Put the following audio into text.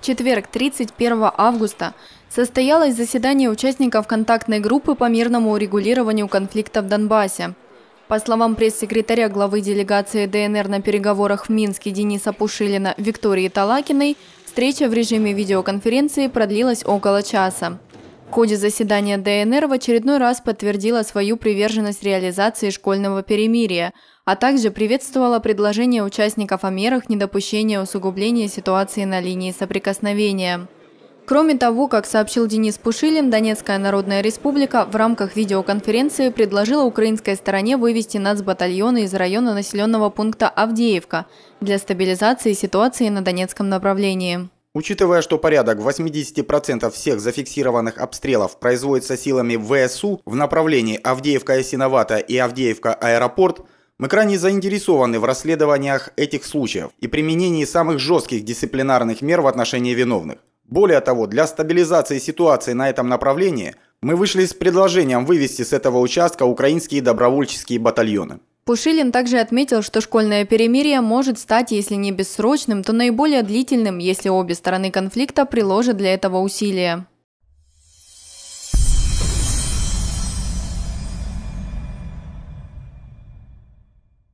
В четверг, 31 августа, состоялось заседание участников контактной группы по мирному урегулированию конфликта в Донбассе. По словам пресс-секретаря главы делегации ДНР на переговорах в Минске Дениса Пушилина Виктории Талакиной, встреча в режиме видеоконференции продлилась около часа. В ходе заседания ДНР в очередной раз подтвердила свою приверженность реализации школьного перемирия, а также приветствовала предложение участников о мерах недопущения усугубления ситуации на линии соприкосновения. Кроме того, как сообщил Денис Пушилин, Донецкая Народная Республика в рамках видеоконференции предложила украинской стороне вывести нацбатальоны из района населенного пункта Авдеевка для стабилизации ситуации на Донецком направлении. Учитывая, что порядок 80% всех зафиксированных обстрелов производится силами ВСУ в направлении Авдеевка-Ясиновата и Авдеевка-Аэропорт, мы крайне заинтересованы в расследованиях этих случаев и применении самых жестких дисциплинарных мер в отношении виновных. Более того, для стабилизации ситуации на этом направлении мы вышли с предложением вывести с этого участка украинские добровольческие батальоны. Пушилин также отметил, что школьное перемирие может стать, если не бессрочным, то наиболее длительным, если обе стороны конфликта приложат для этого усилия.